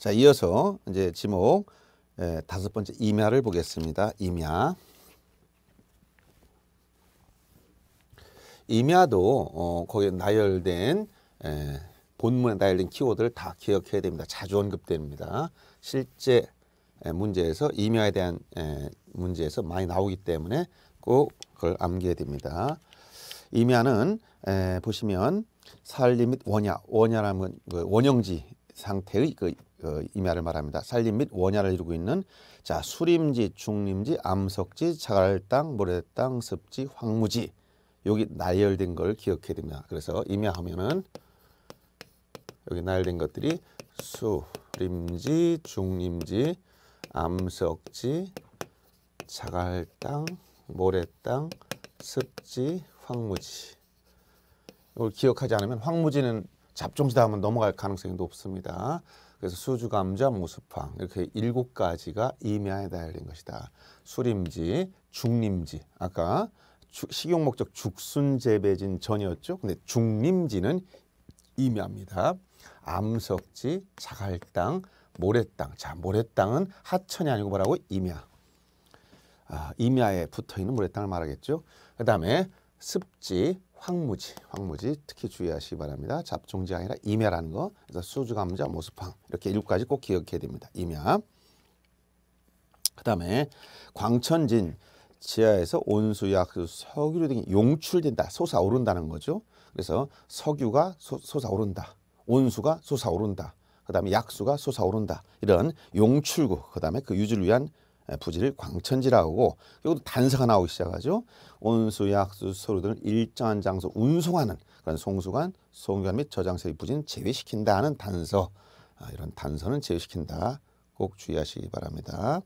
자, 이어서 이제 지목 예, 다섯 번째 임야를 보겠습니다. 임야. 임야도 어, 거기에 나열된 에, 예, 본문에 나열된 키워드를 다 기억해야 됩니다. 자주 언급됩니다. 실제 예, 문제에서 임야에 대한 예, 문제에서 많이 나오기 때문에 꼭 그걸 암기해야 됩니다. 임야는 보시면 살림및 원야, 원야라면 뭐, 원형지 상태의 그그 어, 임야를 말합니다. 산림 및 원야를 이루고 있는 자 수림지, 중림지, 암석지, 자갈땅, 모래땅, 습지, 황무지 여기 나열된 걸 기억해야 됩니다. 그래서 임야하면은 여기 나열된 것들이 수림지, 중림지, 암석지, 자갈땅, 모래땅, 습지, 황무지 이걸 기억하지 않으면 황무지는 잡종지다 하면 넘어갈 가능성이 높습니다. 그래서 수주, 감자, 무수팡 이렇게 일곱 가지가 임야에 달린 것이다. 수림지, 중림지 아까 주, 식용 목적 죽순재배진 전이었죠. 근데 중림지는 임야입니다. 암석지, 자갈땅, 모래땅. 자, 모래땅은 하천이 아니고 뭐라고? 임야. 아, 임야에 붙어 있는 모래땅을 말하겠죠. 그다음에 습지, 황무지, 황무지 특히 주의하시기 바랍니다. 잡종지 아니라 임야라는 거. 그래서 수주, 감자, 모습황 이렇게 일곱 가지 꼭 기억해야 됩니다. 임야. 그다음에 광천진 지하에서 온수약 석유류 등이 용출된다, 솟아오른다는 거죠. 그래서 석유가 소, 솟아오른다, 온수가 솟아오른다, 그다음에 약수가 솟아오른다 이런 용출구, 그다음에 그 유지를 위한 예, 부지를 광천지라고 하고 그리고 단서가 나오기 시작하죠. 온수, 약수, 소류 등을 일정한 장소 운송하는 그런 송수관, 송유관 및 저장세의 부지는 제외시킨다는 단서 아, 이런 단서는 제외시킨다. 꼭 주의하시기 바랍니다.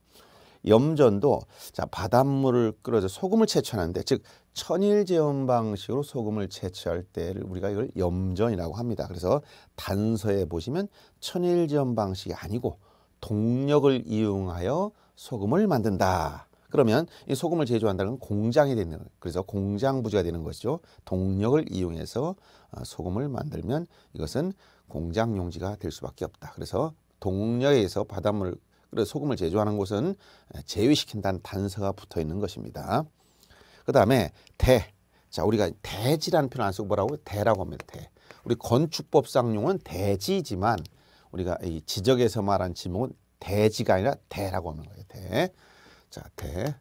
염전도 자 바닷물을 끌어서 소금을 채취하는데 즉 천일제염 방식으로 소금을 채취할 때를 우리가 이걸 염전이라고 합니다. 그래서 단서에 보시면 천일제염 방식이 아니고 동력을 이용하여 소금을 만든다. 그러면 이 소금을 제조한다는 건 공장이 되는 거예요. 그래서 공장 부지가 되는 것이죠. 동력을 이용해서 어, 소금을 만들면 이것은 공장 용지가 될 수밖에 없다. 그래서 동력에서 바닷물 그래서 소금을 제조하는 곳은 제외시킨다는 단서가 붙어 있는 것입니다. 그 다음에 대. 자, 우리가 대지라는 표현 안 쓰고 뭐라고? 대라고 합니다. 대. 우리 건축법상 용은 대지지만 우리가 이 지적에서 말한 지목은 대지가 아니라 대라고 하는 거예요. 대. 자, 대.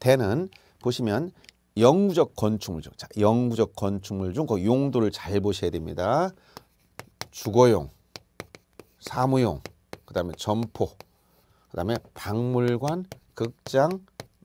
대는 보시면 영구적 건축물 중, 자, 영구적 건축물 중 그 용도를 잘 보셔야 됩니다. 주거용, 사무용, 그 다음에 점포, 그 다음에 박물관, 극장,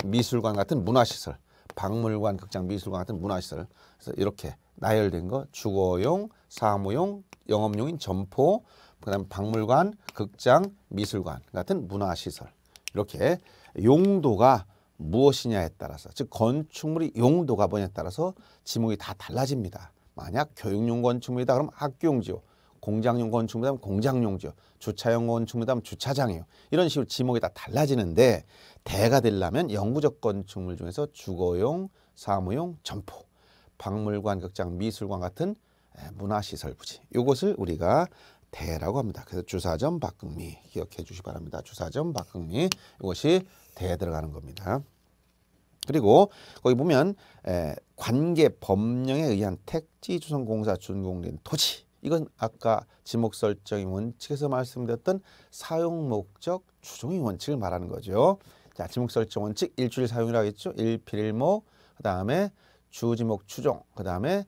미술관 같은 문화시설, 박물관, 극장, 미술관 같은 문화시설. 그래서 이렇게 나열된 거 주거용, 사무용, 영업용인 점포, 그다음 박물관, 극장, 미술관 같은 문화시설 이렇게 용도가 무엇이냐에 따라서 즉건축물이 용도가 뭐냐에 따라서 지목이 다 달라집니다. 만약 교육용 건축물이다 그러면 학교용지요. 공장용 건축물이다 면 공장용지요. 주차용 건축물이다 면 주차장이요. 이런 식으로 지목이 다 달라지는데 대가 되려면 영구적 건축물 중에서 주거용, 사무용, 점포, 박물관, 극장, 미술관 같은 문화시설 부지 이것을 우리가 대라고 합니다. 그래서 주사점 박금리 기억해 주시 바랍니다. 주사점 박금리 이것이 대에 들어가는 겁니다. 그리고 거기 보면 에, 관계 법령에 의한 택지 주성 공사 준공된 토지 이건 아까 지목 설정의 원칙에서 말씀드렸던 사용 목적 추종의 원칙을 말하는 거죠. 자, 지목 설정 원칙 일주일 사용이라고 했죠. 일필일목 그다음에 주지목 추종 그다음에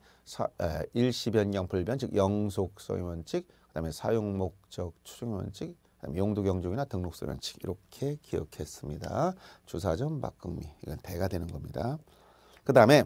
일시변경 불변 즉 영속성의 원칙 그다음에 사용 목적 추정 원칙, 용도 경종이나 등록소 원칙 이렇게 기억했습니다. 주사점 바꾸미 이건 대가 되는 겁니다. 그다음에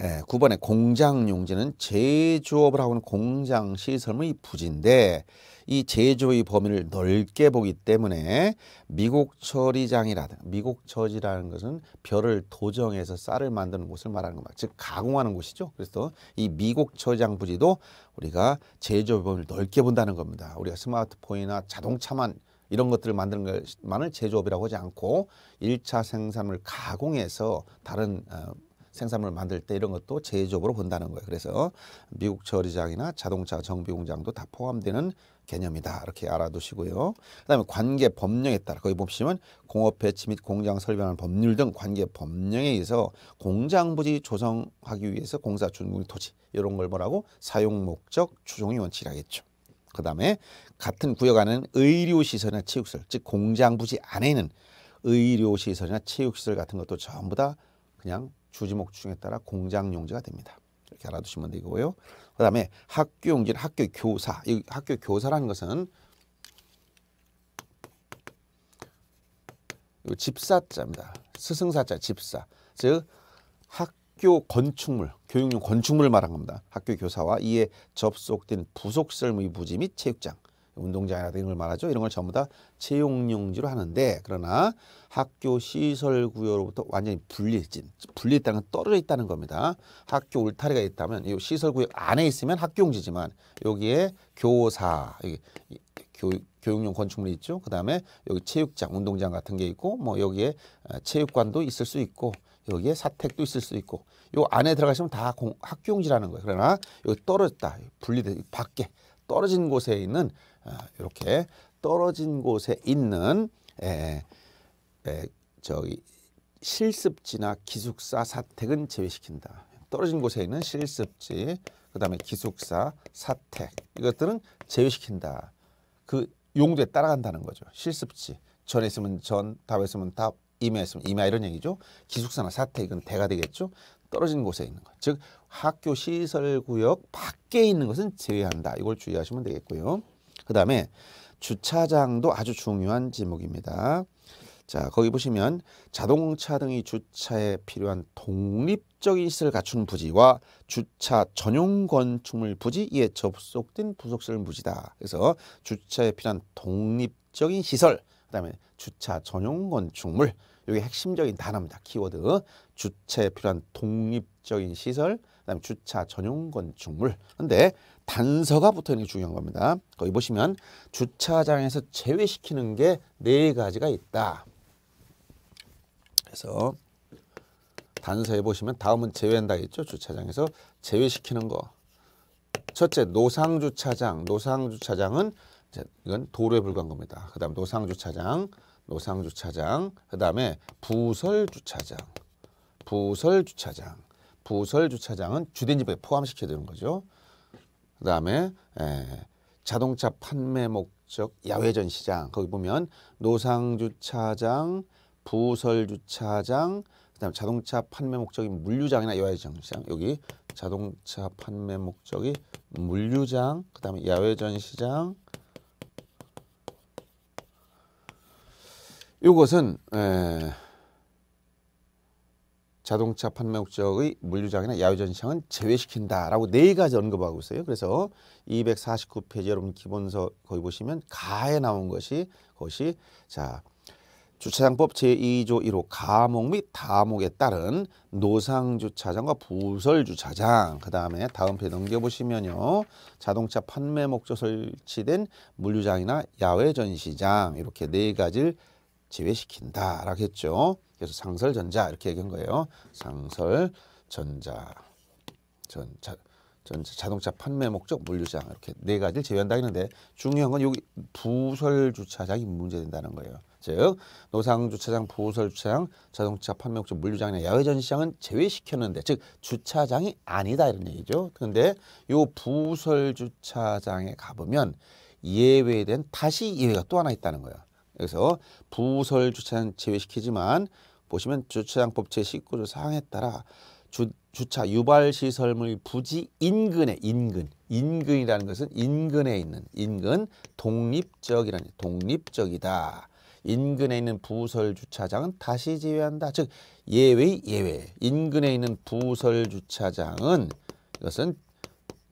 예, 9번에 공장 용지는 제조업을 하고 있는 공장 시설물이 부지인데 이 제조의 범위를 넓게 보기 때문에 미국 처리장이라든 가 미국 처지라는 것은 벼를 도정해서 쌀을 만드는 곳을 말하는 겁니다. 즉 가공하는 곳이죠. 그래서 이 미국 처장 부지도 우리가 제조 범위를 넓게 본다는 겁니다. 우리가 스마트폰이나 자동차만 이런 것들을 만드는 것만을 제조업이라고 하지 않고 일차 생산을 가공해서 다른 어, 생산물을 만들 때 이런 것도 제외적으로 본다는 거예요. 그래서 미국 처리장이나 자동차 정비 공장도 다 포함되는 개념이다. 이렇게 알아두시고요. 그다음에 관계 법령에 따라 거기 보시면 공업 배치 및 공장 설비하는 법률 등 관계 법령에 의해서 공장 부지 조성하기 위해서 공사 준공 토지 이런 걸 뭐라고 사용 목적 추종의 원칙이라겠죠. 그다음에 같은 구역 안에는 의료 시설이나 체육시설 즉 공장 부지 안에 있는 의료 시설이나 체육시설 같은 것도 전부 다 그냥 주지 목적에 따라 공장 용지가 됩니다. 이렇게 알아두시면 되고요. 그다음에 학교 용지는 학교 교사. 이 학교 교사라는 것은 집사자입니다. 스승사자 집사. 즉 학교 건축물, 교육용 건축물을 말한 겁니다. 학교 교사와 이에 접속된 부속설의 부지 및 체육장. 운동장이나 라 이런 걸 말하죠. 이런 걸 전부 다 채용용지로 하는데 그러나 학교 시설 구역으로부터 완전히 분리진 해 분리했다는 건 떨어져 있다는 겁니다. 학교 울타리가 있다면 이 시설 구역 안에 있으면 학교용지지만 여기에 교사 여기 교, 교육용 건축물이 있죠. 그다음에 여기 체육장, 운동장 같은 게 있고 뭐 여기에 어, 체육관도 있을 수 있고 여기에 사택도 있을 수 있고 이 안에 들어가시면 다 공, 학교용지라는 거예요. 그러나 여기 떨어졌다. 분리돼 밖에 떨어진 곳에 있는 이렇게 아, 떨어진 곳에 있는 에, 에, 저기 실습지나 기숙사 사택은 제외시킨다. 떨어진 곳에 있는 실습지, 그 다음에 기숙사, 사택 이것들은 제외시킨다. 그 용도에 따라간다는 거죠. 실습지. 전에 있으면 전, 답에 있으면 답, 임에 있으면 임야 이런 얘기죠. 기숙사나 사택 은 대가 되겠죠. 떨어진 곳에 있는 것. 즉 학교 시설 구역 밖에 있는 것은 제외한다. 이걸 주의하시면 되겠고요. 그 다음에 주차장도 아주 중요한 지목입니다. 자 거기 보시면 자동차 등이 주차에 필요한 독립적인 시설을 갖춘 부지와 주차 전용 건축물 부지 이에 접속된 부속시설 부지다. 그래서 주차에 필요한 독립적인 시설 그다음에 주차 전용 건축물 이게 핵심적인 단어입니다. 키워드. 주체에 필요한 독립적인 시설, 그다음에 주차 전용 건축물. 근데 단서가 붙어 있는 게 중요한 겁니다. 거기 보시면 주차장에서 제외시키는 게 네 가지가 있다. 그래서 단서에 보시면 다음은 제외한다 했죠 주차장에서 제외시키는 거. 첫째 노상 주차장. 노상 주차장은 이건 도로에 불과한 겁니다. 그다음 노상 주차장. 노상 주차장, 그다음에 부설 주차장, 부설 주차장, 부설 주차장은 주된 집에 포함시켜야 되는 거죠. 그다음에 에, 예, 자동차 판매 목적 야외 전시장 거기 보면 노상 주차장, 부설 주차장, 그다음 에 자동차 판매 목적이 물류장이나 야외 전시장 여기 자동차 판매 목적이 물류장, 그다음에 야외 전시장, 이것은 자동차 판매 목적의 물류장이나 야외전시장은 제외시킨다라고 네 가지 언급하고 있어요. 그래서 249페이지 여러분 기본서 거기 보시면 가에 나온 것이 것이 자 주차장법 제2조 1호 가목 및 다목에 따른 노상주차장과 부설주차장 그 다음에 다음 페이지 넘겨보시면요 자동차 판매 목적 설치된 물류장이나 야외전시장 이렇게 네 가지를 제외시킨다라고 했죠. 그래서 상설전자 이렇게 얘기한 거예요. 상설전자 전, 자, 전 자동차 판매 목적 물류장 이렇게 네 가지를 제외한다 했는데 중요한 건 여기 부설 주차장이 문제된다는 거예요. 즉 노상 주차장, 부설 주차장, 자동차 판매 목적 물류장이나 야외 전시장은 제외시켰는데 즉 주차장이 아니다 이런 얘기죠. 그런데 요 부설 주차장에 가보면 예외된 다시 예외가 또 하나 있다는 거예요. 여기서 부설 주차는 제외시키지만 보시면 주차장법 제19조 사항에 따라 주, 주차 유발 시설물 부지 인근에 인근 인근이라는 것은 인근에 있는 인근 독립적이라는 독립적이다. 인근에 있는 부설 주차장은 다시 제외한다. 즉 예외 예외. 인근에 있는 부설 주차장은 이것은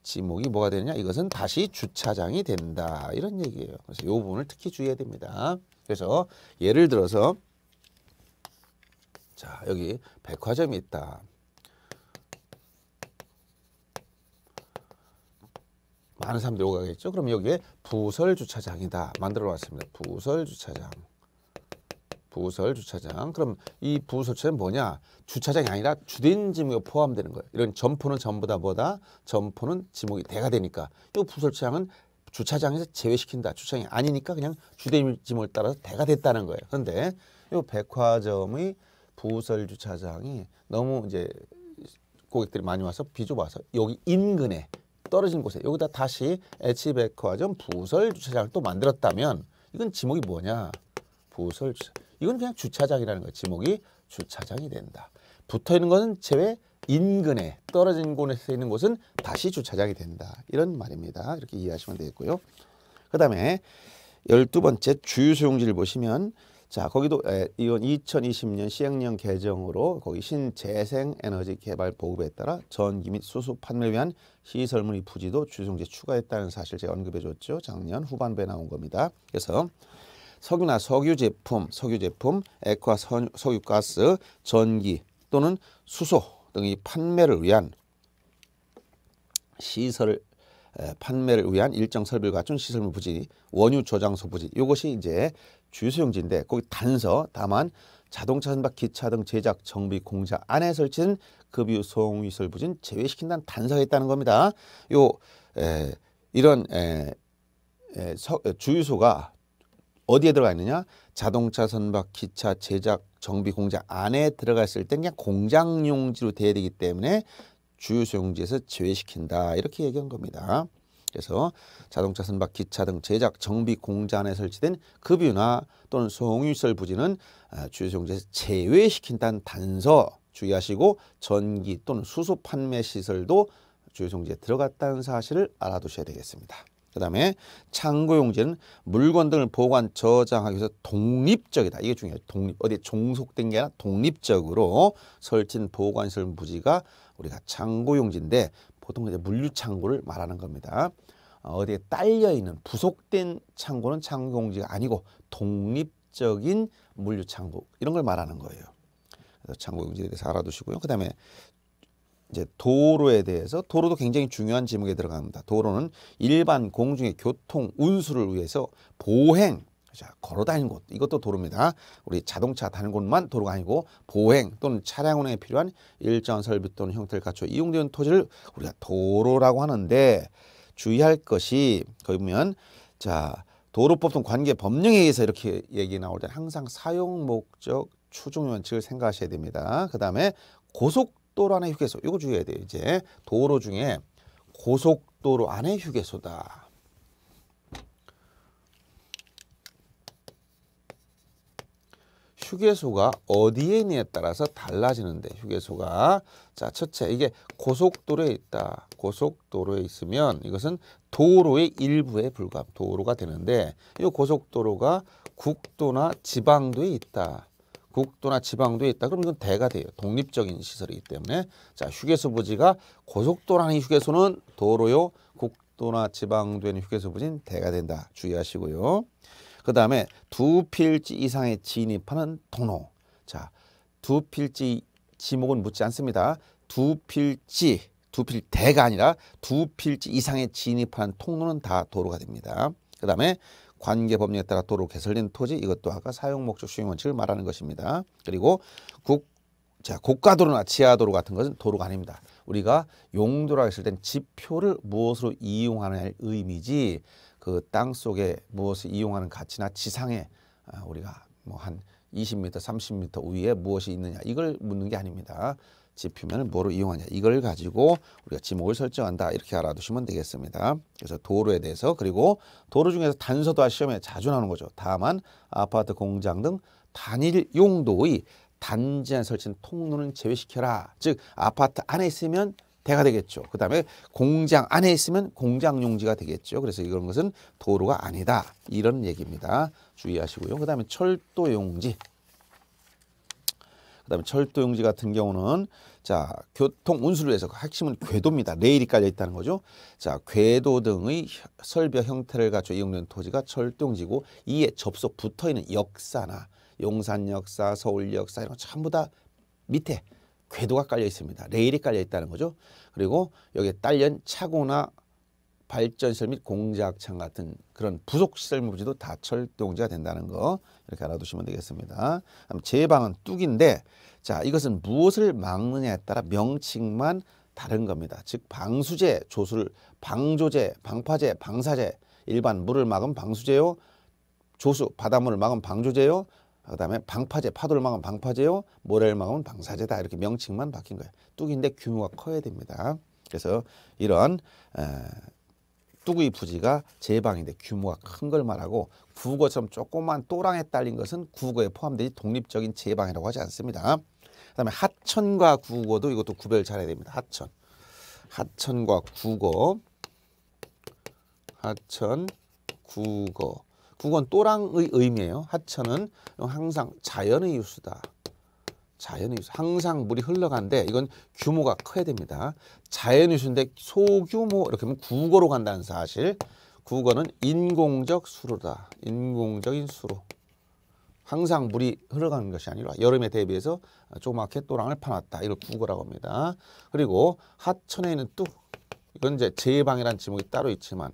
지목이 뭐가 되느냐? 이것은 다시 주차장이 된다. 이런 얘기예요. 그래서 이 부분을 특히 주의해야 됩니다. 그래서 예를 들어서 자 여기 백화점이 있다. 많은 사람들이 오가겠죠. 그럼 여기에 부설 주차장이다. 만들어 놨습니다. 부설 주차장. 부설 주차장. 그럼 이 부설 주차장 뭐냐? 주차장이 아니라 주된 지목이 포함되는 거예요. 이런 점포는 전부다 뭐다 점포는 지목이 대가 되니까 이 부설 주차장은 주차장에서 제외시킨다. 주차장이 아니니까 그냥 주된 지목을 따라서 대가 됐다는 거예요. 그런데 이 백화점의 부설 주차장이 너무 이제 고객들이 많이 와서 비좁아서 여기 인근에 떨어진 곳에 여기다 다시 H백화점 부설 주차장을 또 만들었다면 이건 지목이 뭐냐? 부설 주차장. 이건 그냥 주차장이라는 거예요. 지목이 주차장이 된다. 붙어 있는 것은 제외 인근에 떨어진 곳에 있는 곳은 다시 주차장이 된다. 이런 말입니다. 이렇게 이해하시면 되겠고요. 그 다음에 열두 번째 주유소용지를 보시면 자 거기도 에, 이건 2020년 시행령 개정으로 거기 신재생에너지 개발 보급에 따라 전기 및 수소 판매를 위한 시설물이 부지도 주소용지 유 추가했다는 사실 제가 언급해 줬죠 작년 후반부에 나온 겁니다 그래서 석유나 석유 제품, 석유 제품, 액화 석유가스, 전기 또는 수소 등이 판매를 위한 시설 판매를 위한 일정 설비를 갖춘 시설물 부지, 원유 저장소 부지 이것이 이제 주소용지인데 거기 단서 다만 자동차 선박 기차 등 제작 정비 공사 안에 설치된 급유 송유설 부진 제외시킨다는 단서가 있다는 겁니다. 요 에, 이런 에, 에, 서, 주유소가 어디에 들어가 있느냐? 자동차 선박, 기차 제작, 정비 공장 안에 들어가 있을 땐 그냥 공장 용지로 돼야 되기 때문에 주유소용지에서 제외시킨다. 이렇게 얘기한 겁니다. 그래서 자동차 선박, 기차 등 제작, 정비 공장에 설치된 급유나 또는 송유시설 부지는 아, 주유소용지에서 제외시킨다는 단서 주의하시고 전기 또는 수소 판매 시설도 주유소용지에 들어갔다는 사실을 알아두셔야 되겠습니다. 그 다음에 창고용지는 물건 등을 보관, 저장하기 위해서 독립적이다. 이게 중요해요. 독립. 어디에 종속된 게 아니라 독립적으로 설치된 보관시설 무지가 우리가 창고용지인데 보통 이제 물류창고를 말하는 겁니다. 어, 어디에 딸려있는 부속된 창고는 창고용지가 아니고 독립적인 물류창고 이런 걸 말하는 거예요. 그래서 창고용지에 대해서 알아두시고요. 그 다음에 이제 도로에 대해서 도로도 굉장히 중요한 지목에 들어갑니다. 도로는 일반 공중의 교통 운수를 위해서 보행 자, 걸어 다니는 곳 이것도 도로입니다. 우리 자동차 다니는 곳만 도로가 아니고 보행 또는 차량 운행에 필요한 일정한 설비 또는 형태를 갖춰 이용되는 토지를 우리가 도로라고 하는데 주의할 것이 거기 보면 자 도로법 등 관계 법령에 의해서 이렇게 얘기 나올 때 항상 사용 목적 추종 원칙을 생각하셔야 됩니다. 그 다음에 고속 고속도로 안에 휴게소 이거 주의해야 돼요 이제 도로 중에 고속도로 안에 휴게소다 휴게소가 어디에 있느냐에 따라서 달라지는데 휴게소가 자 첫째 이게 고속도로에 있다 고속도로에 있으면 이것은 도로의 일부에 불과한 도로가 되는데 이 고속도로가 국도나 지방도에 있다 국도나 지방도에 있다 그럼 이건 대가 돼요. 독립적인 시설이기 때문에 자 휴게소 부지가 고속도로라는 휴게소는 도로요. 국도나 지방도에는 휴게소 부지는 대가 된다. 주의하시고요. 그 다음에 두 필지 이상에 진입하는 통로 자, 두 필지 지목은 묻지 않습니다. 두 필지, 두 필대가 아니라 두 필지 이상에 진입하는 통로는 다 도로가 됩니다. 그 다음에 관계 법령에 따라 도로 개설된 토지 이것도 아까 사용 목적 수용 원칙을 말하는 것입니다. 그리고 국 자, 고가도로나 지하도로 같은 것은 도로가 아닙니다. 우리가 용도라 했을 땐 지표를 무엇으로 이용하느 의미지 그 땅 속에 무엇을 이용하는 가치나 지상에 아, 우리가 뭐 한 20m, 30m 위에 무엇이 있느냐 이걸 묻는 게 아닙니다. 지표면을 뭐로 이용하냐 이걸 가지고 우리가 지목을 설정한다 이렇게 알아두시면 되겠습니다. 그래서 도로에 대해서 그리고 도로 중에서 단서도화 시험에 자주 나오는 거죠. 다만 아파트 공장 등 단일 용도의 단지 안 설치는 통로는 제외시켜라. 즉 아파트 안에 있으면 대가 되겠죠. 그 다음에 공장 안에 있으면 공장 용지가 되겠죠. 그래서 이런 것은 도로가 아니다. 이런 얘기입니다. 주의하시고요. 그 다음에 철도 용지. 그다음에 철도 용지 같은 경우는 자 교통 운수를 위해서 핵심은 궤도입니다. 레일이 깔려 있다는 거죠. 자 궤도 등의 설비와 형태를 갖춰 이용되 토지가 철도 용지고 이에 접속 붙어 있는 역사나 용산 역사, 서울 역사 이런 거 전부 다 밑에 궤도가 깔려 있습니다. 레일이 깔려 있다는 거죠. 그리고 여기에 딸린 차고나 발전시설 및 공작창 같은 그런 부속시설 무지도 다철도공지가 된다는 거 이렇게 알아두시면 되겠습니다. 제방은 뚝인데 자 이것은 무엇을 막느냐에 따라 명칭만 다른 겁니다. 즉 방수제, 조술, 방조제, 방파제, 방사제 일반 물을 막은 방수제요. 조수, 바닷물을 막은 방조제요. 그 다음에 방파제, 파도를 막은 방파제요. 모래를 막은 방사제다. 이렇게 명칭만 바뀐 거예요. 뚝인데 규모가 커야 됩니다. 그래서 이런 에, 깍두기 부지가 제방인데 규모가 큰 걸 말하고 국어처럼 조그만 또랑에 딸린 것은 국어에 포함되지 독립적인 제방이라고 하지 않습니다. 그다음에 하천과 국어도 이것도 구별 잘해야 됩니다. 하천, 하천과 국어, 하천, 국어. 국어는 또랑의 의미예요. 하천은 항상 자연의 유수다. 자연의 유수. 항상 물이 흘러간데 이건 규모가 커야 됩니다. 자연의 유수인데 소규모 이렇게 하면 국어로 간다는 사실. 국어는 인공적 수로다. 인공적인 수로. 항상 물이 흘러가는 것이 아니라 여름에 대비해서 조그맣게 또랑을 파놨다. 이걸 국어라고 합니다. 그리고 하천에 있는 뚝. 이건 이제 제방이라는 지목이 따로 있지만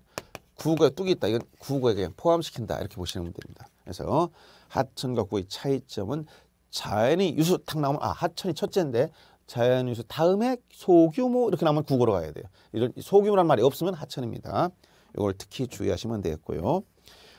국어에 뚝이 있다. 이건 국어에 그냥 포함시킨다. 이렇게 보시면 됩니다. 그래서 하천과 구의 차이점은 자연이 유수 탁 나오면 아 하천이 첫째인데 자연 유수 다음에 소규모 이렇게 나오면 국어로 가야 돼요. 이런 소규모란 말이 없으면 하천입니다. 이걸 특히 주의하시면 되겠고요.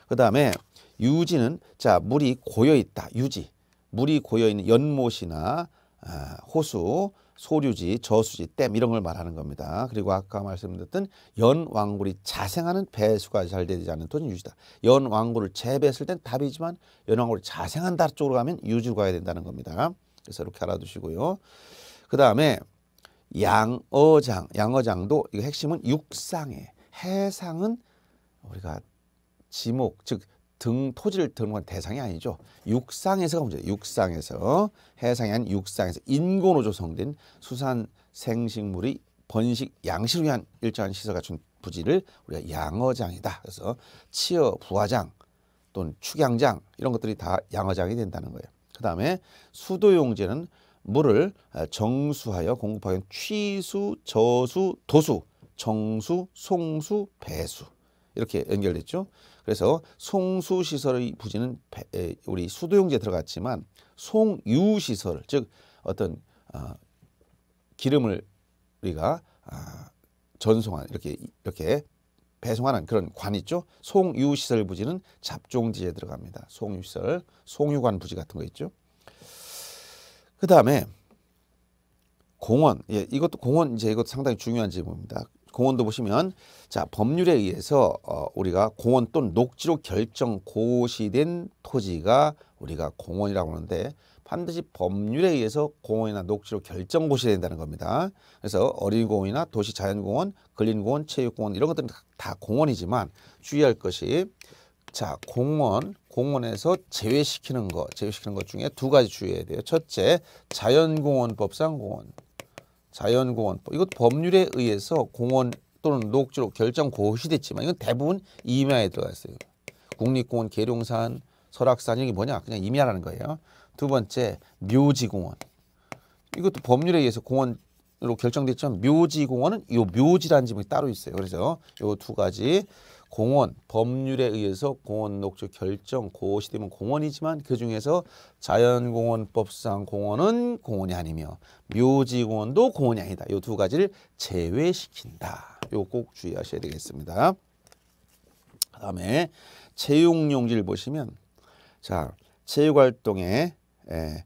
그 다음에 유지는 자 물이 고여 있다. 유지 물이 고여 있는 연못이나 아, 호수 소류지, 저수지, 댐 이런 걸 말하는 겁니다. 그리고 아까 말씀드렸던 연왕굴이 자생하는 배수가 잘 되지 않는 토지 유지다. 연왕굴을 재배했을 땐 답이지만 연왕굴을 자생한다 쪽으로 가면 유지로 가야 된다는 겁니다. 그래서 이렇게 알아두시고요. 그 다음에 양어장, 양어장도 이 핵심은 육상해. 해상은 우리가 지목, 즉등 토지를 등록한 대상이 아니죠. 육상에서가 문제예요. 육상에서 해상이 아닌 육상에서 인공으로 조성된 수산 생식물이 번식 양식을 위한 일정한 시설 갖춘 부지를 우리가 양어장이다. 그래서 치어 부화장 또는 축양장 이런 것들이 다 양어장이 된다는 거예요. 그 다음에 수도용지는 물을 정수하여 공급하기 위한 취수, 저수, 도수, 정수, 송수, 배수 이렇게 연결됐죠. 그래서 송수 시설의 부지는 우리 수도용지에 들어갔지만 송유 시설 즉 어떤 어, 기름을 우리가 아, 전송한 이렇게 이렇게 배송하는 그런 관 있죠. 송유 시설 부지는 잡종지에 들어갑니다. 송유 시설, 송유관 부지 같은 거 있죠. 그 다음에 공원, 예, 이것도 공원 이제 이것도 상당히 중요한 질문입니다. 공원도 보시면 자 법률에 의해서 어, 우리가 공원 또는 녹지로 결정 고시된 토지가 우리가 공원이라고 하는데 반드시 법률에 의해서 공원이나 녹지로 결정 고시된다는 겁니다. 그래서 어린이공원이나 도시자연공원, 근린공원, 체육공원 이런 것들은 다 공원이지만 주의할 것이 자 공원, 공원에서 제외시키는 것, 제외시키는 것 중에 두 가지 주의해야 돼요. 첫째, 자연공원법상 공원. 자연공원법 뭐 이것 법률에 의해서 공원 또는 녹지로 결정 고시됐지만 이건 대부분 임야에 들어가 있어요. 국립공원, 계룡산, 설악산 이게 뭐냐? 그냥 임야라는 거예요. 두 번째 묘지공원 이것도 법률에 의해서 공원 로 결정됐지만 묘지공원은 요 묘지라는 지문이 따로 있어요. 그래서 요두 가지 공원 법률에 의해서 공원 녹조 결정 고시 되면 공원이지만 그 중에서 자연공원법상 공원은 공원이 아니며 묘지공원도 공원이 아니다. 이 두 가지를 제외시킨다. 이거 꼭 주의하셔야 되겠습니다. 그다음에 채용용지를 보시면 자 체육활동에 에, 예,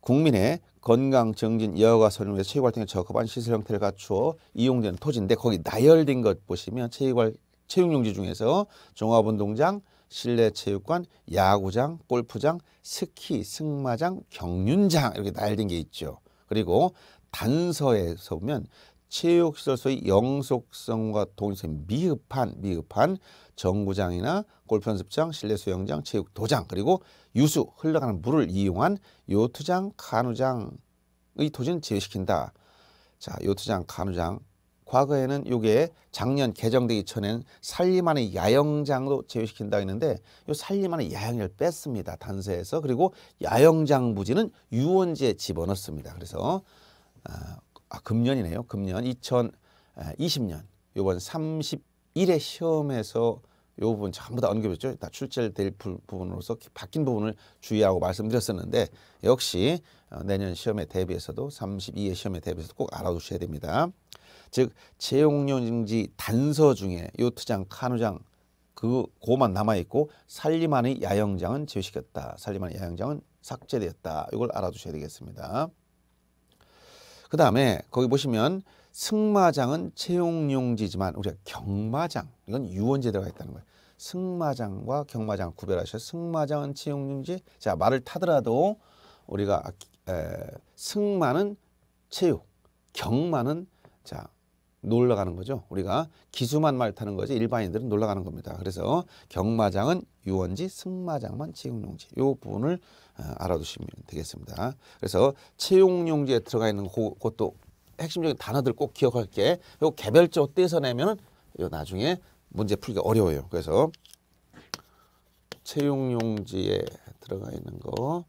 국민의 건강 증진 여가 설명에서 체육활동에 적합한 시설 형태를 갖추어 이용되는 토지인데 거기 나열된 것 보시면 체육활 체육용지 중에서 종합운동장, 실내체육관, 야구장, 골프장, 스키, 승마장, 경륜장 이렇게 날린 게 있죠. 그리고 단서에서 보면 체육시설 소의 영속성과 동일성 미흡한 미흡한 정구장이나 골프 연습장, 실내 수영장, 체육 도장 그리고 유수 흘러가는 물을 이용한 요트장, 간우장의 토지는 제외시킨다. 자, 요트장, 간우장 과거에는 이게 작년 개정되기 전에는 살림안의 야영장도 제외시킨다 했는데 이 살림안의 야영을 뺐습니다. 단서에서 그리고 야영장 부지는 유원지에 집어넣습니다. 그래서 아, 아 금년이네요. 금년 2020년 요번 31회 시험에서 요 부분 전부 다 언급했죠. 다 출제될 부분으로서 바뀐 부분을 주의하고 말씀드렸었는데 역시 어, 내년 시험에 대비해서도 32회 시험에 대비해서도 꼭 알아두셔야 됩니다. 즉재용용지 단서 중에 요트장, 카누장 그 고만 남아 있고 살림안의 야영장은 제외시켰다. 살림안의 야영장은 삭제되었다. 이걸 알아두셔야 되겠습니다. 그 다음에 거기 보시면 승마장은 채용용지지만 우리가 경마장 이건 유원제 들어가 있다는 거예요. 승마장과 경마장 구별하셔. 승마장은 채용용지. 자 말을 타더라도 우리가 에, 승마는 체육, 경마는 자 놀러 가는 거죠. 우리가 기수만 말 타는 거지 일반인들은 놀러 가는 겁니다. 그래서 경마장은 유원지, 승마장만 채용용지. 요 부분을 어, 알아두시면 되겠습니다. 그래서 채용용지에 들어가 있는 것도 핵심적인 단어들 꼭 기억할게. 요 개별적으로 떼서 내면은 요 나중에 문제 풀기가 어려워요. 그래서 채용용지에 들어가 있는 거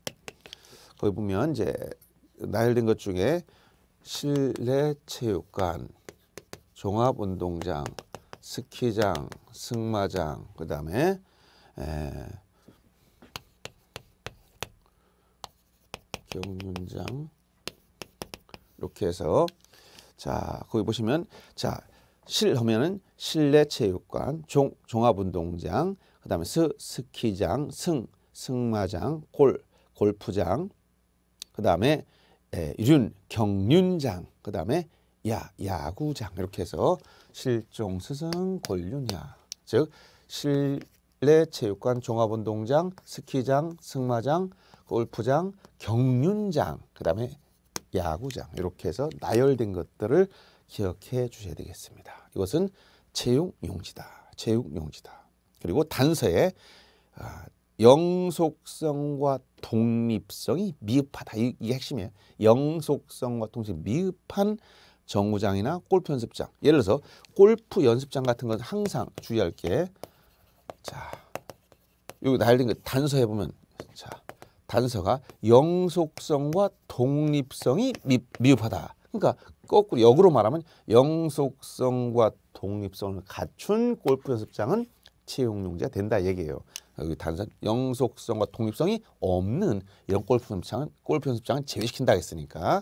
거기 보면 이제 나열된 것 중에 실내 체육관 종합운동장, 스키장, 승마장, 그 다음에 경륜장 이렇게 해서 자 거기 보시면 자 실하면은 실내 체육관, 종, 종합운동장, 그 다음에 스, 스키장, 승, 승마장, 골, 골프장, 그 다음에 에, 륜, 경륜장, 그 다음에 야 야구장 이렇게 해서 실종 스승 권륜야 즉 실내 체육관 종합운동장 스키장 승마장 골프장 경륜장 그다음에 야구장 이렇게 해서 나열된 것들을 기억해 주셔야 되겠습니다. 이것은 체육용지다. 체육용지다. 그리고 단서에 아, 영속성과 독립성이 미흡하다. 이게 핵심이에요. 영속성과 동시에 미흡한 정구장이나 골프 연습장. 예를 들어서 골프 연습장 같은 건 항상 주의할 게 자, 여기 날린 거 단서해 보면 자, 단서가 영속성과 독립성이 미, 미흡하다. 그러니까 거꾸로 역으로 말하면 영속성과 독립성을 갖춘 골프 연습장은 채용용지가 된다 얘기예요. 여기 단서 영속성과 독립성이 없는 이런 골프 연습장은 골프 연습장은 제외시킨다 했으니까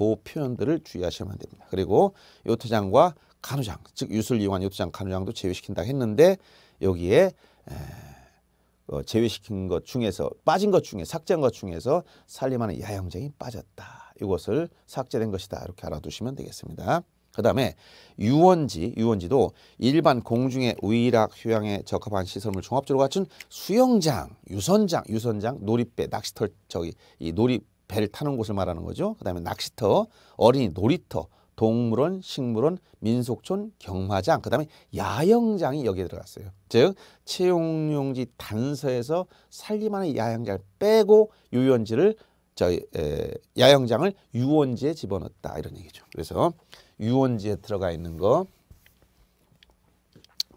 그 표현들을 주의하셔야 됩니다. 그리고 요트장과 간호장, 즉 유술 이용한 요트장, 간호장도 제외시킨다 했는데 여기에 에, 어, 제외시킨 것 중에서 빠진 것 중에 삭제한 것 중에서 살림하는 야영장이 빠졌다. 이것을 삭제된 것이다. 이렇게 알아두시면 되겠습니다. 그 다음에 유원지, 유원지도 일반 공중의 의락 휴양에 적합한 시설물 종합적으로 갖춘 수영장, 유선장, 유선장, 놀이배, 낚시털 저기 이 놀이 배를 타는 곳을 말하는 거죠. 그 다음에 낚시터, 어린이 놀이터, 동물원, 식물원, 민속촌, 경마장, 그 다음에 야영장이 여기에 들어갔어요. 즉 채용용지 단서에서 살림하는 야영장을 빼고 유원지를 저 에, 야영장을 유원지에 집어넣었다 이런 얘기죠. 그래서 유원지에 들어가 있는 거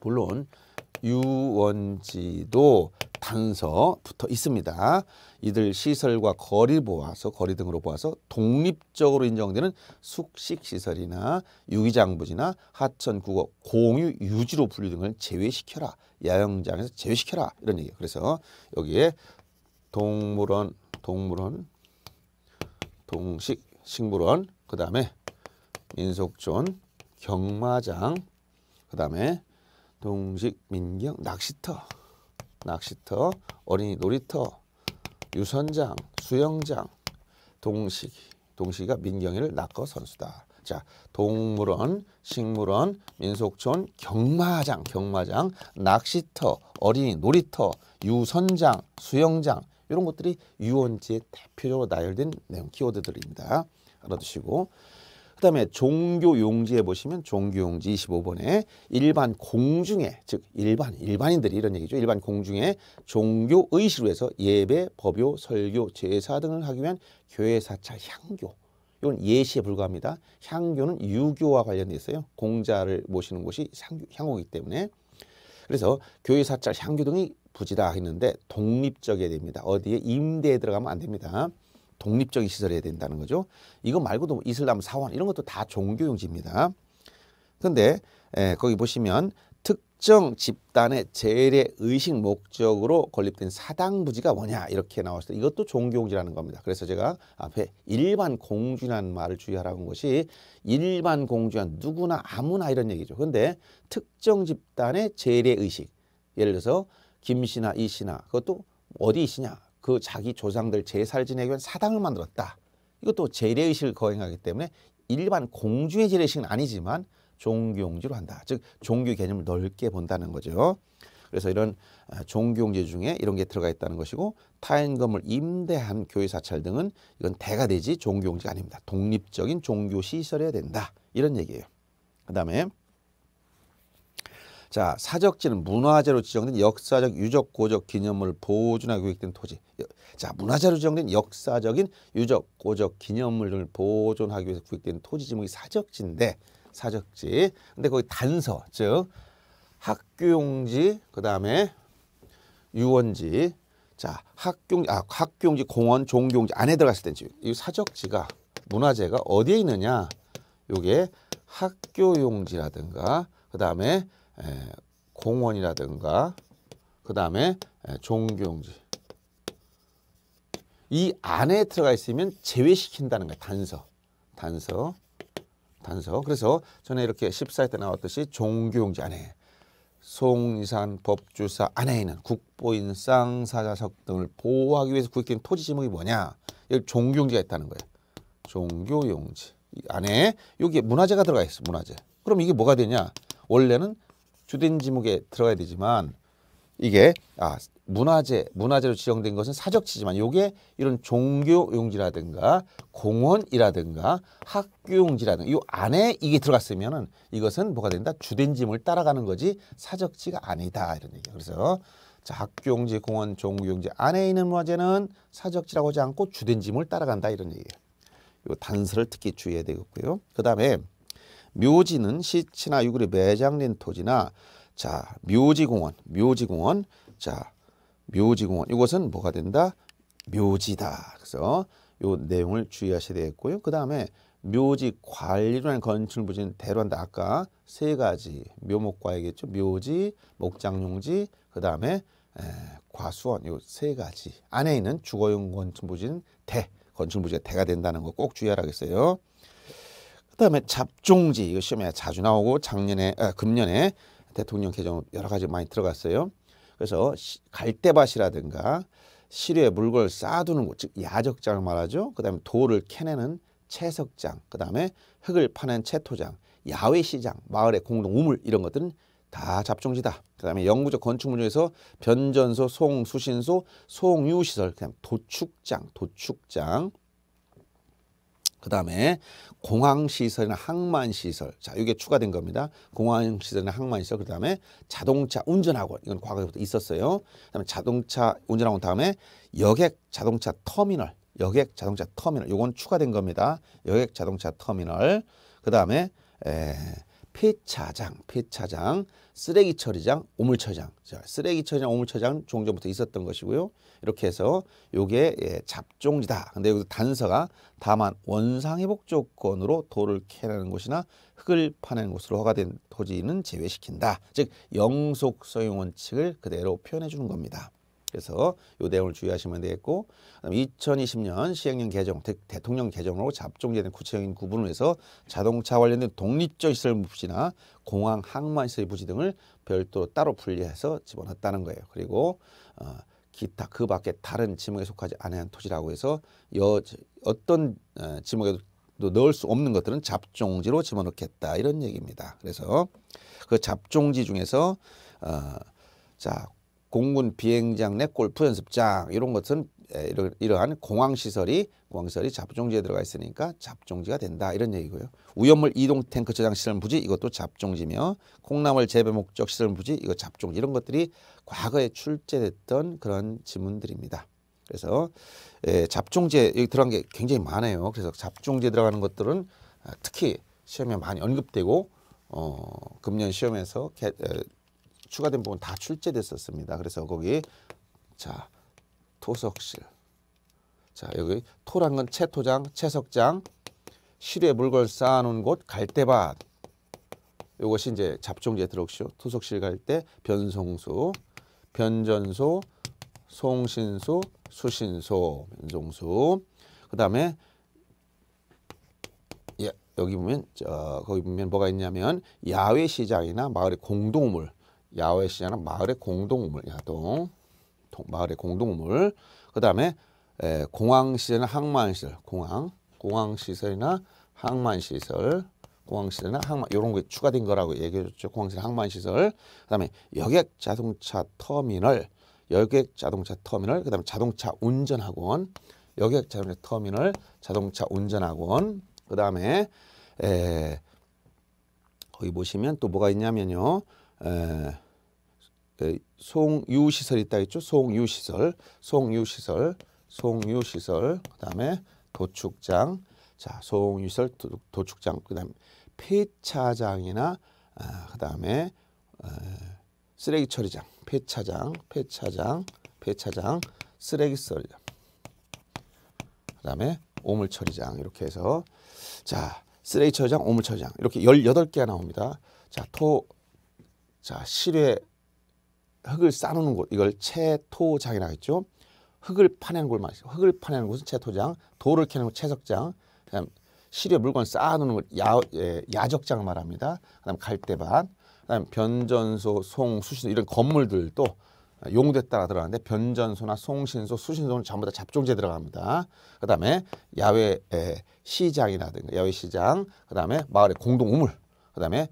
물론 유원지도 단서 붙어 있습니다. 이들 시설과 거리 보아서 거리 등으로 보아서 독립적으로 인정되는 숙식시설이나 유기장부지나 하천국어 공유 유지로 분류 등을 제외시켜라. 야영장에서 제외시켜라. 이런 얘기예요. 그래서 여기에 동물원, 동물원, 동식, 식물원, 그 다음에 민속촌, 경마장, 그 다음에 동식, 민경, 낚시터 낚시터, 어린이 놀이터, 유선장, 수영장, 동식이. 동식이가 민경이를 낚어 선수다. 자, 동물원, 식물원, 민속촌, 경마장, 경마장, 낚시터, 어린이 놀이터, 유선장, 수영장 이런 것들이 유원지의 대표적으로 나열된 내용 키워드들입니다. 알아두시고 다음에 종교용지에 보시면 종교용지 25번에 일반 공중에 즉 일반 일반인들이 이런 얘기죠. 일반 공중에 종교 의식으로 해서 예배, 법요, 설교, 제사 등을 하기 위한 교회 사찰 향교 이건 예시에 불과합니다. 향교는 유교와 관련돼 있어요. 공자를 모시는 곳이 향교이기 향호 때문에 그래서 교회 사찰 향교 등이 부지다 했는데 독립적이어야 됩니다. 어디에 임대에 들어가면 안 됩니다. 독립적인 시설이어야 된다는 거죠. 이거 말고도 뭐 이슬람 사원 이런 것도 다 종교용지입니다. 근데 예, 거기 보시면 특정 집단의 재래 의식 목적으로 건립된 사당 부지가 뭐냐 이렇게 나왔을 때 이것도 종교용지라는 겁니다. 그래서 제가 앞에 일반 공주라 말을 주의하라고 한 것이 일반 공주한 누구나 아무나 이런 얘기죠. 근데 특정 집단의 재래 의식 예를 들어서 김씨나 이씨나 그것도 어디 이시냐 그 자기 조상들 제사를 지내기 위한 사당을 만들었다. 이것도 제례의식을 거행하기 때문에 일반 공주의 제례식은 아니지만 종교용지로 한다. 즉 종교 개념을 넓게 본다는 거죠. 그래서 이런 아, 종교용제 중에 이런 게 들어가 있다는 것이고 타인 건물 임대한 교회 사찰 등은 이건 대가 되지 종교용지가 아닙니다. 독립적인 종교 시설이어야 된다. 이런 얘기예요. 그다음에 자, 사적지는 문화재로 지정된 역사적 유적 고적 기념물 보존하기 계획된 토지. 자, 문화재로 지정된 역사적인 유적 고적 기념물 등을 보존하기 위해서 구획된 토지 지목이 사적지인데 사적지. 근데 거기 단서, 즉 학교용지, 그다음에 유원지. 자, 학교용지, 아, 학교용지, 공원, 종교용지 안에 들어갔을 때지. 이 사적지가 문화재가 어디에 있느냐? 요게 학교용지라든가 그다음에 공원이라든가 그 다음에 종교용지이 안에 들어가 있으면 제외시킨다는 거예요. 단서, 단서, 단서. 그래서 전에 이렇게 1 4일때 나왔듯이 종교용지 안에 송산 법주사 안에 있는 국보인 쌍사자석 등을 보호하기 위해서 구획된 토지 지목이 뭐냐? 여기 종교용지가 있다는 거예요. 종교용지 이 안에 여기에 문화재가 들어가 있어 요 문화재. 그럼 이게 뭐가 되냐? 원래는 주된 지목에 들어가야 되지만 이게 아 문화재 문화재로 지정된 것은 사적지지만 요게 이런 종교용지라든가 공원이라든가 학교용지라든가 이 안에 이게 들어갔으면은 이것은 뭐가 된다 주된 지목을 따라가는 거지 사적지가 아니다 이런 얘기 그래서 자 학교용지 공원 종교용지 안에 있는 문화재는 사적지라고 하지 않고 주된 지을 따라간다 이런 얘기예요 요 단서를 특히 주의해야 되겠고요 그 다음에 묘지는 시치나 유구리 매장된 토지나 자 묘지공원 묘지공원 자 묘지공원 이것은 뭐가 된다 묘지다 그래서 요 내용을 주의하셔야 되겠고요 그 다음에 묘지 관리라는 건축물 부지는 대로한다 아까 세 가지 묘목과얘기했죠 묘지 목장용지 그 다음에 과수원 요 세 가지 안에 있는 주거용 건축물 부지는 대 건축물 부지가 대가 된다는 거 꼭 주의하라겠어요. 그다음에 잡종지 이거 시험에 자주 나오고 작년에 아, 금년에 대통령 개정 여러 가지 많이 들어갔어요. 그래서 갈대밭이라든가 시류에 물건을 쌓아두는 곳, 즉 야적장을 말하죠. 그다음에 돌을 캐내는 채석장, 그다음에 흙을 파는 채토장, 야외 시장, 마을의 공동 우물 이런 것들은 다 잡종지다. 그다음에 영구적 건축물 중에서 변전소, 송수신소, 송유시설, 그다음 도축장, 도축장, 그 다음에 공항시설이나 항만시설. 자, 이게 추가된 겁니다. 공항시설이나 항만시설. 그 다음에 자동차 운전학원. 이건 과거부터 있었어요. 그 다음에 자동차 운전학원 다음에 여객 자동차 터미널. 여객 자동차 터미널. 요건 추가된 겁니다. 여객 자동차 터미널. 그 다음에, 에, 폐차장. 폐차장. 쓰레기 처리장, 오물 처장 자, 쓰레기 처리장, 오물 처장 종전부터 있었던 것이고요. 이렇게 해서 요게 예, 잡종지다. 근데 여기서 단서가 다만 원상회복 조건으로 돌을 캐라는 곳이나 흙을 파내는 곳으로 허가된 토지는 제외시킨다. 즉 영속성용 원칙을 그대로 표현해 주는 겁니다. 그래서 요 내용을 주의하시면 되겠고 그다음 2020년 시행령 개정, 대, 통령 개정으로 잡종제된 구체적인 구분을 위 해서 자동차 관련된 독립적 시설 부지나 공항 항만 시설 부지 등을 별도로 따로 분리해서 집어넣었다는 거예요. 그리고 어, 기타 그 밖에 다른 지목에 속하지 않은 토지라고 해서 여, 어떤 어, 지목에도 넣을 수 없는 것들은 잡종지로 집어넣겠다 이런 얘기입니다. 그래서 그 잡종지 중에서 어, 자 공군 비행장 내 골프 연습장 이런 것은 이러, 이러한 공항시설이 공항시설이 잡종지에 들어가 있으니까 잡종지가 된다 이런 얘기고요. 우연물 이동 탱크 저장 시설 부지 이것도 잡종지며 콩나물 재배 목적 시설 부지 이거 잡종지 이런 것들이 과거에 출제됐던 그런 지문들입니다. 그래서 예, 잡종지에 여기 들어간 게 굉장히 많아요. 그래서 잡종지에 들어가는 것들은 아, 특히 시험에 많이 언급되고 어, 금년 시험에서 개, 에, 추가된 부분 다 출제됐었습니다. 그래서 거기 자 토석실 자 여기 토란 건 채토장, 채석장 실에 물건 쌓아놓은 곳 갈대밭 요것이 이제 잡종지 들어오시오. 토석실 갈대, 변송수, 변전소, 송신소, 수신소, 변송수 그 다음에 예, 여기 보면 저 거기 보면 뭐가 있냐면 야외 시장이나 마을의 공동물 야외 시장은 마을의 공동 물 야동, 마을의 공동 물그 다음에 공항 시설은 항만 시설, 공항, 공항 시설이나 항만 시설, 공항 시설이나 항만 이런 게 추가된 거라고 얘기해줬죠. 공항 시설, 항만 시설. 그다음에 여객 자동차 터미널, 여객 자동차 터미널, 그다음에 자동차 운전 학원, 여객 자동차 터미널, 자동차 운전 학원. 그다음에 에, 거기 보시면 또 뭐가 있냐면요. 에, 그 송유 시설 있다 했죠. 송유 시설, 송유 시설, 송유 시설. 그다음에 도축장. 자, 송유 시설 도, 축장 그다음에 폐차장이나 아, 그다음에 어, 쓰레기 처리장, 폐차장, 폐차장, 폐차장, 쓰레기 처리장. 그다음에 오물 처리장 이렇게 해서 자, 쓰레기 처리장, 오물 처리장. 이렇게 열여 개가 나옵니다. 자, 토 자, 실외 흙을 싸놓는 곳 이걸 채토장이라고 했죠. 흙을 파내는 곳을 말이죠. 흙을 파내는 곳은 채토장, 돌을 캐는 곳 채석장, 그다음 시료 물건 쌓아놓는 곳 야, 예, 야적장을 말합니다. 그다음 갈대밭, 그다음 변전소, 송, 수신 이런 건물들도 용도에 따라 들어가는데 변전소나 송신소, 수신소는 전부 다 잡종제 들어갑니다. 그다음에 야외 예, 시장이라든가 야외 시장, 그다음에 마을의 공동 우물, 그다음에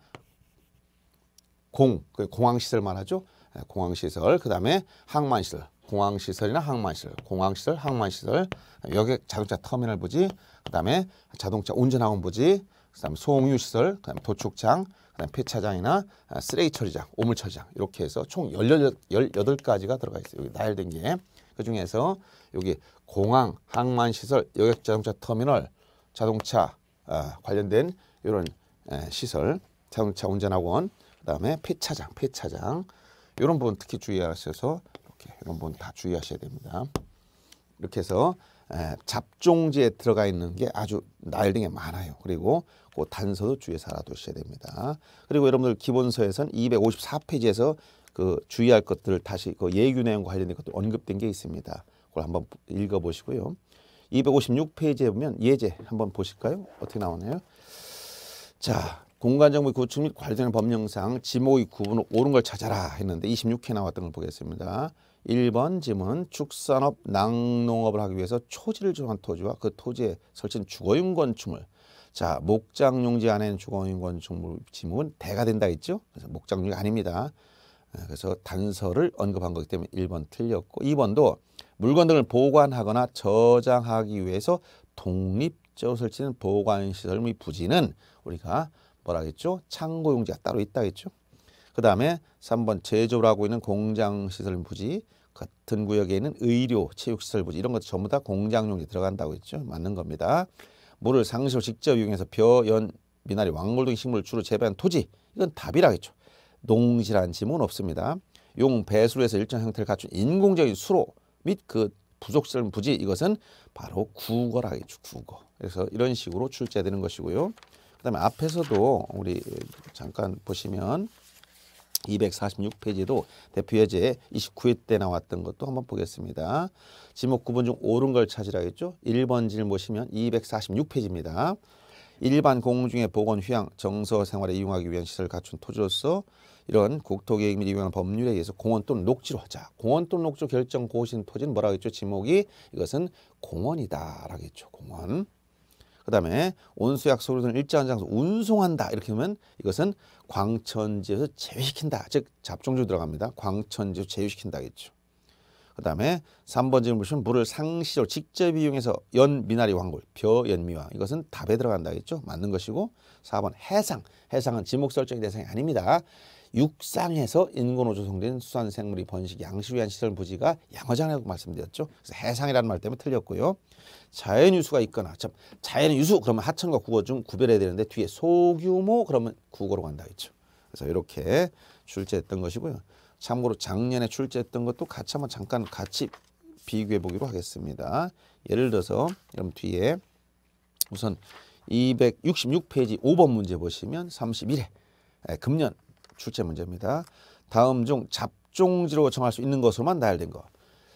공, 그 공항 시설 말하죠. 공항시설, 그 다음에 항만시설, 공항시설이나 항만시설, 공항시설, 항만시설, 여객 자동차 터미널 부지, 그 다음에 자동차 운전학원 부지, 그 다음에 소음유시설그 다음에 도축장, 그 다음에 폐차장이나 쓰레기 처리장, 오물 처리장 이렇게 해서 총 열여덟 가지가 들어가 있어요. 여기 나열된 게. 그중에서 여기 공항, 항만시설, 여객자동차 터미널, 자동차 어, 관련된 이런 에, 시설, 자동차 운전학원, 그 다음에 폐차장, 폐차장, 이런 부분 특히 주의하셔서 이렇게 이런 부분 다 주의하셔야 됩니다. 이렇게 해서 잡종지에 들어가 있는 게 아주 나일링에 많아요. 그리고 그 단서도 주의해서 알아두셔야 됩니다. 그리고 여러분들 기본서에선 254페이지에서 그 주의할 것들을 다시 그 예규 내용과 관련된 것도 언급된 게 있습니다. 그걸 한번 읽어보시고요. 256페이지에 보면 예제 한번 보실까요? 어떻게 나오나요? 자, 공간정의 구축 및 관련된 법령상 지목의 구분 을 옳은 걸 찾아라 했는데 26회 나왔던 걸 보겠습니다. 1번 지문 축산업 낙농업을 하기 위해서 초지를 조한 토지와 그 토지에 설치된 주거용 건축물 자 목장용지 안에는 주거용 건축물 지목은 대가 된다 했죠. 그래서 목장용지가 아닙니다. 아, 그래서 단서를 언급한 거기 때문에 1번 틀렸고 2번도 물건 등을 보관하거나 저장하기 위해서 독립적으로 설치는 보관시설 및 부지는 우리가 뭐라겠죠? 창고용지가 따로 있다겠죠? 그 다음에 3번 제조를 하고 있는 공장시설 부지 같은 구역에 있는 의료, 체육시설 부지 이런 것 전부 다 공장용지 들어간다고 했죠? 맞는 겁니다. 물을 상시로 직접 이용해서 벼, 연, 미나리, 왕골 등 식물을 주로 재배한 토지 이건 답이라겠죠. 농실한 지문 없습니다. 용 배수로 해서 일정 형태를 갖춘 인공적인 수로 및 그 부속시설 부지 이것은 바로 국어라겠죠. 국어. 그래서 이런 식으로 출제되는 것이고요. 그다음에 앞에서도 우리 잠깐 보시면 246페이지도 대표예제 29회 때 나왔던 것도 한번 보겠습니다. 지목 구분 중 옳은 걸 찾으라 했죠. 1번 질 보시면 246페이지입니다. 일반 공중의 보건 휴양 정서 생활에 이용하기 위한 시설을 갖춘 토지로서 이런 국토계획 및 이용하는 법률에 의해서 공원 또는 녹지로 하자. 공원 또는 녹지로 결정 고신 토지는 뭐라고 했죠? 지목이 이것은 공원이다라고 했죠. 공원. 그 다음에 온수약 소류는 일자원 장소 운송한다 이렇게 하면 이것은 광천지에서 제외시킨다 즉 잡종주 들어갑니다 광천지에서 제외시킨다겠죠 그 다음에 3번 질문 보시면 물을 상시로 직접 이용해서 연, 미나리, 황골, 벼, 연미화 이것은 답에 들어간다겠죠 맞는 것이고 4번 해상 해상은 지목 설정의 대상이 아닙니다 육상에서 인공으로 조성된 수산생물이 번식 양식 위한 시설 부지가 양어장이라고 말씀드렸죠. 그래서 해상이라는 말 때문에 틀렸고요. 자연유수가 있거나 참 자연유수 그러면 하천과 국어 중 구별해야 되는데 뒤에 소규모 그러면 국어로 간다 했죠. 그래서 이렇게 출제했던 것이고요. 참고로 작년에 출제했던 것도 같이 한번 잠깐 같이 비교해 보기로 하겠습니다. 예를 들어서 여러분 뒤에 우선 266페이지 5번 문제 보시면 31회 네, 예, 금년 출제 문제입니다. 다음 중 잡종지로 정할 수 있는 것으로만 나열된 것.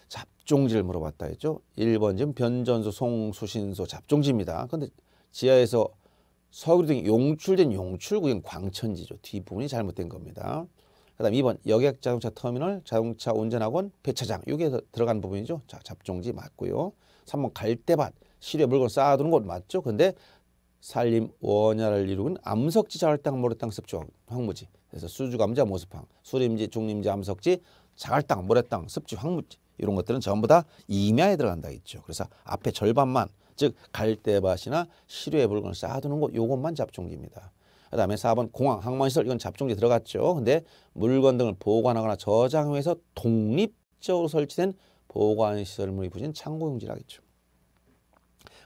잡종지를 물어봤다 했죠. 1번 지금 변전소, 송수신소, 잡종지입니다. 근데 지하에서 서울 등이 용출된 용출구인 광천지죠. 뒷부분이 잘못된 겁니다. 그 다음 2번 여객 자동차 터미널, 자동차 운전학원, 폐차장 여기에 들어간 부분이죠. 자, 잡종지 맞고요. 3번 갈대밭, 시료 물건 쌓아두는 곳 맞죠. 근데 산림 원야를 이루는 암석지 자갈땅 모래땅 습지 황무지 그래서 수주감자 모습황 수림지 중림지 암석지 자갈땅 모래땅 습지 황무지 이런 것들은 전부 다 임야에 들어간다 했죠. 그래서 앞에 절반만 즉 갈대밭이나 시류의 물건을 쌓아두는 곳 요것만 잡종기입니다 그다음에 4번 공항 항만시설 이건 잡종기 들어갔죠. 근데 물건 등을 보관하거나 저장해서 독립적으로 설치된 보관시설물이 부진 창고용지라겠죠.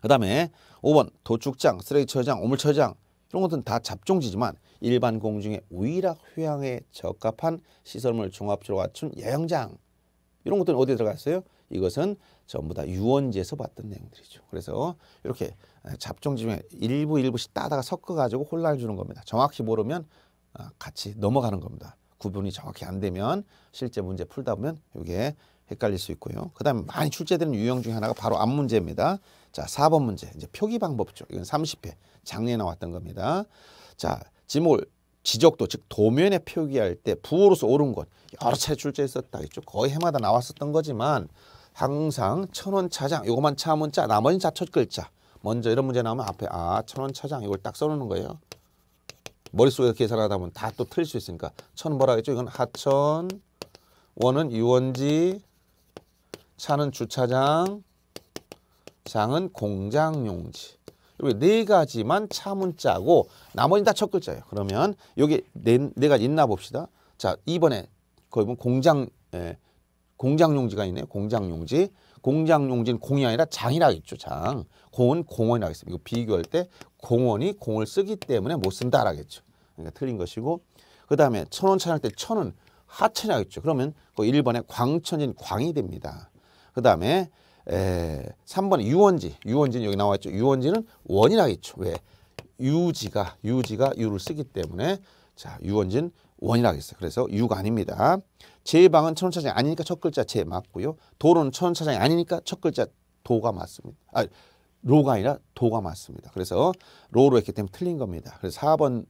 그다음에 5번 도축장, 쓰레기 처리장, 오물 처리장 이런 것들은 다 잡종지지만 일반 공중에 위락 학 휴양에 적합한 시설물 종합적으로 갖춘 야영장 이런 것들은 어디에 들어갔어요? 이것은 전부 다유언지에서 봤던 내용들이죠. 그래서 이렇게 잡종 중에 일부 일부씩 따다가 섞어가지고 혼란을 주는 겁니다. 정확히 모르면 아, 같이 넘어가는 겁니다. 구분이 정확히 안 되면 실제 문제 풀다 보면 이게 헷갈릴 수 있고요. 그다음에 많이 출제되는 유형 중에 하나가 바로 앞 문제입니다. 자, 4번 문제. 이제 표기 방법죠. 이건 30회. 작년에 나왔던 겁니다. 자, 지몰 지적도 즉 도면에 표기할 때 부호로서 오른 것 여러 차례 출제했었다 했죠. 거의 해마다 나왔었던 거지만 항상 천원 차장 요것만 차문자 나머지는 자첫 글자 먼저 이런 문제 나오면 앞에 아 천원 차장 이걸 딱 써놓는 거예요. 머릿속에 계산하다 보면 다 또 틀릴 수 있으니까 천 뭐라 하겠죠? 이건 하천 원은 유원지 차는 주차장 장은 공장용지 여기 네 가지만 차문자고 나머지는 다 첫 글자예요. 그러면 여기 네, 네 가지 있나 봅시다. 자, 이번에 거기 보면 뭐 공장 예, 공장 용지가 있네요. 공장 용지. 공장 용지는 공이 아니라 장이라겠죠. 장. 공은 공원이라겠습니다. 이거 비교할 때 공원이 공을 쓰기 때문에 못 쓴다라겠죠. 그러니까 틀린 것이고 그다음에 천원 찾을 때 천은 하천이라겠죠. 그러면 그 1번에 광천인 광이 됩니다. 그다음에 에, 예, 3번 유원지. 유원지는 여기 나와 있죠. 유원지는 원이라겠죠. 왜? 유지가 유지가 유를 쓰기 때문에 자, 유원진 지 원이라겠어요. 그래서 유가 아닙니다. 제방은 천원차장이 아니니까 첫 글자 제 맞고요. 도로는 천원차장이 아니니까 첫 글자 도가 맞습니다. 아, 로가 아니라 도가 맞습니다. 그래서 로로 했기 때문에 틀린 겁니다. 그래서 4번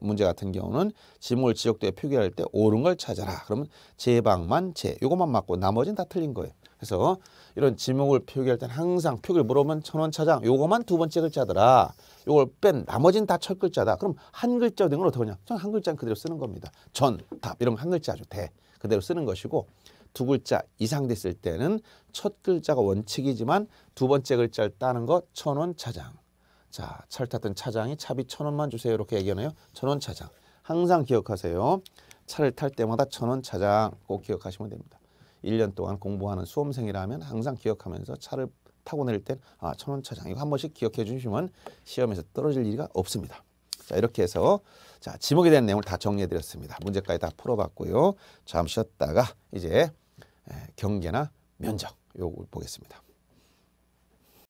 문제 같은 경우는 지을 지역도에 표기할 때 옳은 걸 찾아라. 그러면 제방만 제 이것만 맞고 나머지는 다 틀린 거예요. 그래서 이런 지목을 표기할 땐 항상 표기를 물어보면 천원 차장 요거만 두 번째 글자더라. 요걸 뺀 나머진 다첫 글자다. 그럼 한 글자 된 건 어떻게 하냐? 전한 글자 그대로 쓰는 겁니다. 전, 답 이런 한 글자 아대 그대로 쓰는 것이고 두 글자 이상 됐을 때는 첫 글자가 원칙이지만 두 번째 글자를 따는 것 천원 차장. 자, 차 탔던 차장이 차비 천 원만 주세요. 이렇게 얘기하네요. 천원 차장. 항상 기억하세요. 차를 탈 때마다 천원 차장 꼭 기억하시면 됩니다. 1년 동안 공부하는 수험생이라면 항상 기억하면서 차를 타고 내릴 땐 아, 천원 차장 이거 한 번씩 기억해 주시면 시험에서 떨어질 일이가 없습니다. 자, 이렇게 해서 자, 지목에 대한 내용을 다 정리해 드렸습니다. 문제까지 다 풀어 봤고요. 잠시 쉬었다가 이제 경계나 면적 요걸 보겠습니다.